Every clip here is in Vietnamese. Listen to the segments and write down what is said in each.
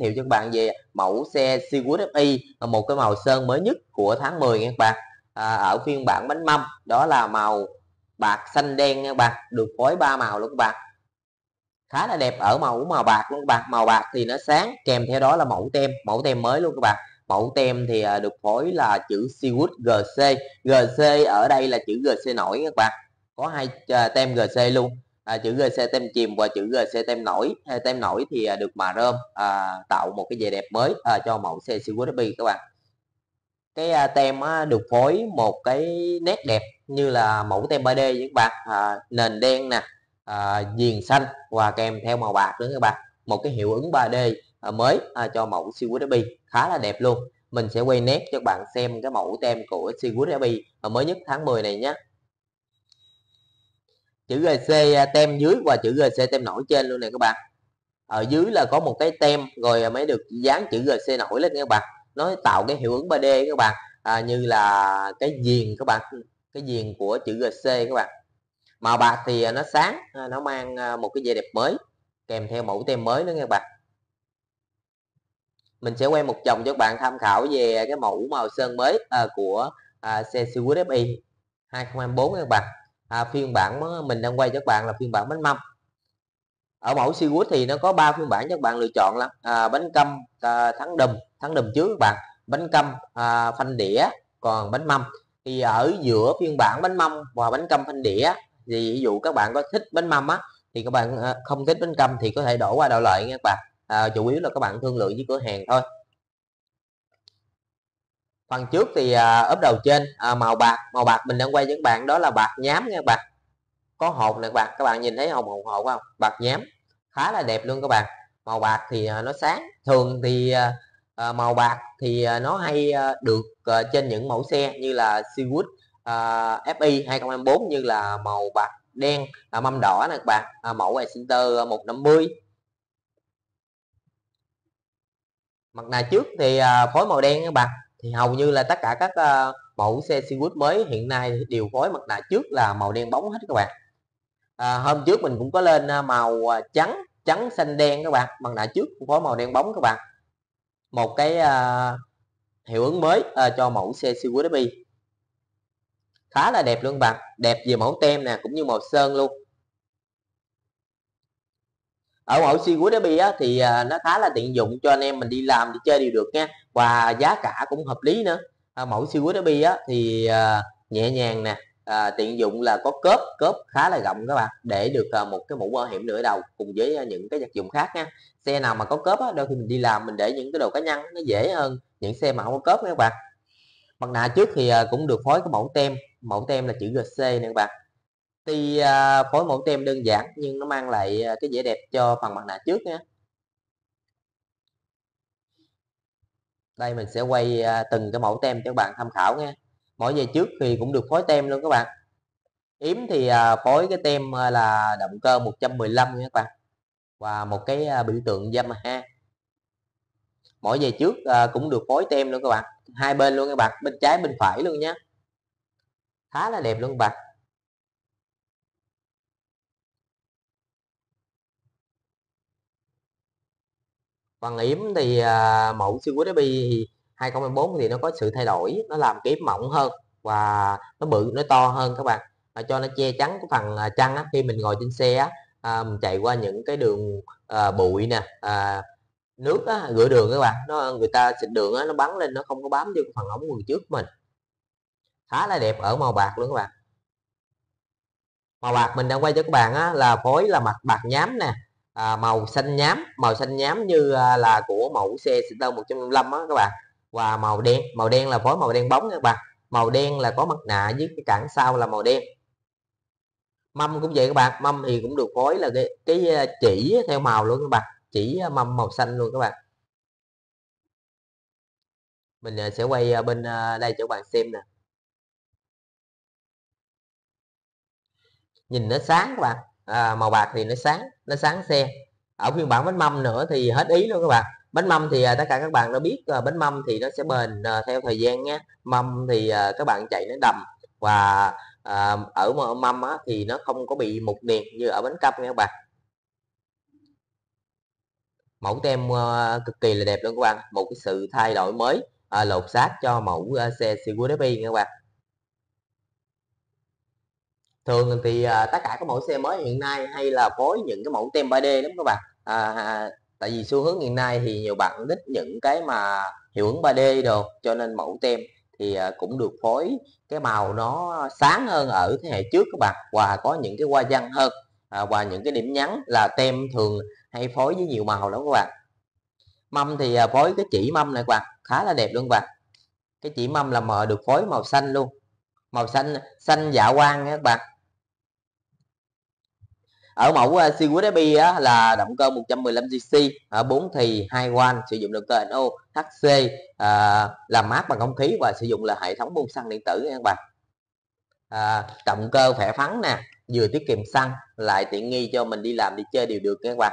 thiệu cho các bạn về mẫu xe Seawood FI một cái màu sơn mới nhất của tháng 10 nha các bạn à, ở phiên bản bánh mâm đó là màu bạc xanh đen nha các bạn được phối ba màu luôn các bạn khá là đẹp ở màu màu bạc luôn các bạn màu bạc thì nó sáng kèm theo đó là mẫu tem mẫu tem mới luôn các bạn mẫu tem thì à, được phối là chữ Seawood GC GC ở đây là chữ GC nổi các bạn có hai à, tem GC luôn à, chữ gc tem chìm và chữ gc tem nổi à, tem nổi thì à, được mà rơm à, tạo một cái vẻ đẹp mới à, cho mẫu xe siêu Derby các bạn cái à, tem á, được phối một cái nét đẹp như là mẫu tem 3D với các bạn à, nền đen nè à, viền xanh và kèm theo màu bạc nữa các bạn một cái hiệu ứng 3D à, mới à, cho mẫu siêu Derby khá là đẹp luôn mình sẽ quay nét cho các bạn xem cái mẫu tem của siêu Derby à, mới nhất tháng 10 này nhé chữ gc à, tem dưới và chữ gc tem nổi trên luôn nè các bạn ở dưới là có một cái tem rồi mới được dán chữ gc nổi lên các bạn nó tạo cái hiệu ứng 3d các bạn à, như là cái viền các bạn cái viền của chữ gc các bạn màu bạc thì à, nó sáng à, nó mang một cái vẻ đẹp mới kèm theo mẫu tem mới nữa các bạn mình sẽ quay một chồng cho các bạn tham khảo về cái mẫu màu sơn mới à, của à, xe Siwood FI 2024 các bạn à, phiên bản mình đang quay cho các bạn là phiên bản bánh mâm ở mẫu Seawood thì nó có ba phiên bản cho các bạn lựa chọn lắm à, bánh câm à, thắng đùm thắng đùm trước các bạn bánh câm à, phanh đĩa còn bánh mâm thì ở giữa phiên bản bánh mâm và bánh câm phanh đĩa thì ví dụ các bạn có thích bánh mâm á thì các bạn à, không thích bánh câm thì có thể đổ qua đậu lợi nha các bạn à, chủ yếu là các bạn thương lượng với cửa hàng thôi phần trước thì à, ốp đầu trên à, màu bạc màu bạc mình đang quay những bạn đó là bạc nhám nha các bạn có hột nè các bạn các bạn nhìn thấy hồng hồng hột không bạc nhám khá là đẹp luôn các bạn màu bạc thì à, nó sáng thường thì à, à màu bạc thì à, nó hay à, được à, trên những mẫu xe như là Seawood à, FI 2024 như là màu bạc đen à, mâm đỏ nè các bạn à, mẫu Excenter 150 à, mặt nạ trước thì à, phối màu đen các bạn thì hầu như là tất cả các uh, mẫu xe Seawood mới hiện nay đều phối mặt nạ trước là màu đen bóng hết các bạn à, hôm trước mình cũng có lên ờ, màu ờ, trắng trắng xanh đen các bạn mặt nạ trước cũng phối màu đen bóng các bạn một cái uh, hiệu ứng mới uh, cho mẫu xe Seawood FI khá là đẹp luôn các bạn đẹp về mẫu tem nè cũng như màu sơn luôn ở mẫu Sea Derby á, thì à, nó khá là tiện dụng cho anh em mình đi làm đi chơi đều được nha và giá cả cũng hợp lý nữa à, mẫu Sea Derby á, thì à, nhẹ nhàng nè à, tiện dụng là có cớp cớp khá là rộng các bạn để được à, một cái mũ bảo hiểm nửa đầu cùng với à, những cái vật dụng khác nha xe nào mà có cớp á, đôi khi mình đi làm mình để những cái đồ cá nhân nó dễ hơn những xe mà không có cớp nha các bạn mặt nạ trước thì à, cũng được phối cái mẫu tem mẫu tem là chữ GC nè các bạn tuy à, phối mẫu tem đơn giản nhưng nó mang lại à, cái vẻ đẹp cho phần mặt nạ trước nha đây mình sẽ quay à, từng cái mẫu tem cho các bạn tham khảo nha mỗi giây trước thì cũng được phối tem luôn các bạn yếm thì phối cái tem là động cơ 115 nha các bạn và một cái biểu tượng Yamaha mỗi giây trước cũng được phối tem luôn các bạn hai bên luôn các bạn bên trái bên phải luôn nhé khá là đẹp luôn các bạn còn yếm thì uh, mẫu siêu quý bi 2024 thì nó có sự thay đổi nó làm cái yếm mỏng hơn và nó bự nó to hơn các bạn và cho nó che chắn cái phần à, á, khi mình ngồi trên xe á, à, mình chạy qua những cái đường à, bụi nè à, nước á, rửa đường các bạn nó người ta xịt đường á, nó bắn lên nó không có bám vô phần ống quần trước mình khá là đẹp ở màu bạc luôn các bạn màu bạc mình đang quay cho các bạn á, là phối là mặt bạc nhám nè à, màu xanh nhám màu xanh nhám như à, là của mẫu xe Sitter 155 á các bạn và màu đen màu đen là phối màu đen bóng nha các bạn màu đen là có mặt nạ với cái cản sau là màu đen mâm cũng vậy các bạn mâm thì cũng được phối là cái, cái à, chỉ theo màu luôn các bạn chỉ à, mâm màu xanh luôn các bạn mình à, sẽ quay bên đây cho các bạn xem nè nhìn nó sáng các bạn à, màu bạc thì nó sáng nó sáng xe ở phiên bản bánh mâm nữa thì hết ý luôn các bạn bánh mâm thì à, tất cả các bạn đã biết à, bánh mâm thì nó sẽ bền à, theo thời gian nhé mâm thì à, các bạn chạy nó đầm và à, ở mâm á, thì nó không có bị mục niệm như ở bánh câm nha các bạn mẫu tem uh, cực kỳ là đẹp luôn các bạn một cái sự thay đổi mới uh, lột xác cho mẫu uh, xe CQDP nha các bạn thường thì à, tất cả các mẫu xe mới hiện nay hay là phối những cái mẫu tem 3D lắm các bạn à, à, tại vì xu hướng hiện nay thì nhiều bạn thích những cái mà hiệu ứng 3D được cho nên mẫu tem thì à, cũng được phối cái màu nó sáng hơn ở thế hệ trước các bạn và có những cái hoa văn hơn à, và những cái điểm nhắn là tem thường hay phối với nhiều màu lắm các bạn mâm thì à, phối cái chỉ mâm này các bạn khá là đẹp luôn các bạn cái chỉ mâm là mờ được phối màu xanh luôn màu xanh xanh dạ quang nha các bạn ở mẫu uh, à, Siwudebi là động cơ 115cc ở 4 thì 2 quan sử dụng động cơ NOHC à, làm mát bằng không khí và sử dụng là hệ thống bơm xăng điện tử nha các bạn à, động cơ khỏe phắn nè vừa tiết kiệm xăng lại tiện nghi cho mình đi làm đi chơi đều được nha các bạn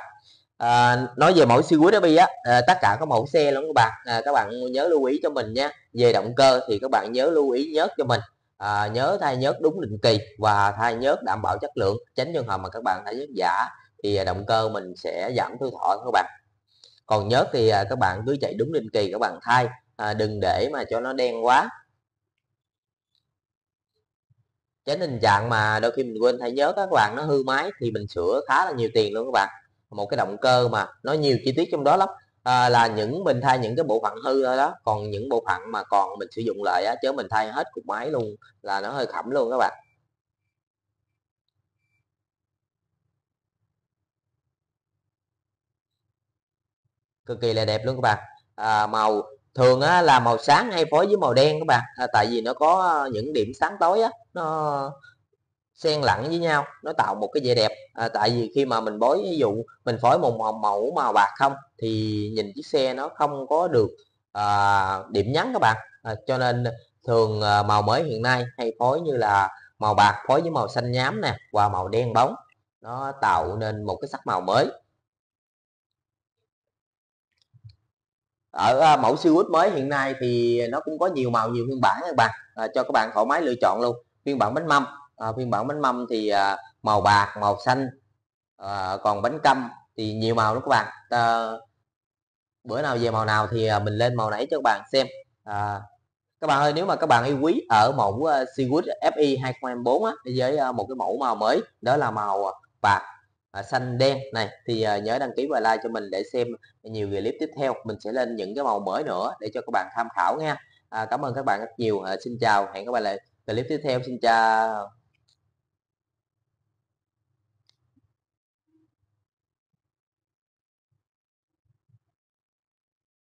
à, nói về mẫu Siwudebi á à, tất cả các mẫu xe luôn các bạn à, các bạn nhớ lưu ý cho mình nhé về động cơ thì các bạn nhớ lưu ý nhớ cho mình à, nhớ thay nhớt đúng định kỳ và thay nhớt đảm bảo chất lượng tránh trường hợp mà các bạn thay nhớt giả thì à, động cơ mình sẽ giảm tuổi thọ các bạn còn nhớt thì à, các bạn cứ chạy đúng định kỳ các bạn thay à, đừng để mà cho nó đen quá tránh tình trạng mà đôi khi mình quên thay nhớt các bạn nó hư máy thì mình sửa khá là nhiều tiền luôn các bạn một cái động cơ mà nó nhiều chi tiết trong đó lắm à, là những mình thay những cái bộ phận hư thôi đó còn những bộ phận mà còn mình sử dụng lại á chứ mình thay hết cục máy luôn là nó hơi khẩm luôn các bạn cực kỳ là đẹp luôn các bạn à, màu thường á, là màu sáng hay phối với màu đen các bạn à, tại vì nó có ờ, những điểm sáng tối á nó xen lẫn với nhau nó tạo một cái vẻ đẹp à, tại vì khi mà mình bối ví dụ mình phối một màu mẫu màu bạc không thì nhìn chiếc xe nó không có được à, điểm nhấn các bạn à, cho nên thường à, màu mới hiện nay hay phối như là màu bạc phối với màu xanh nhám nè và màu đen bóng nó tạo nên một cái sắc màu mới ở à, mẫu siêu mới hiện nay thì nó cũng có nhiều màu nhiều phiên bản các bạn à, cho các bạn thoải mái lựa chọn luôn phiên bản bánh mâm à, phiên bản bánh mâm thì à, màu bạc màu xanh à, còn bánh căm thì nhiều màu đó các bạn à, bữa nào về màu nào thì à, mình lên màu nãy cho các bạn xem à, các bạn ơi nếu mà các bạn yêu quý ở mẫu à, Seawood FE 2024 á, với à, một cái mẫu màu mới đó là màu bạc à, xanh đen này thì à, nhớ đăng ký và like cho mình để xem nhiều clip tiếp theo mình sẽ lên những cái màu mới nữa để cho các bạn tham khảo nha à, cảm ơn các bạn rất nhiều à, xin chào hẹn các bạn lại clip tiếp theo xin chào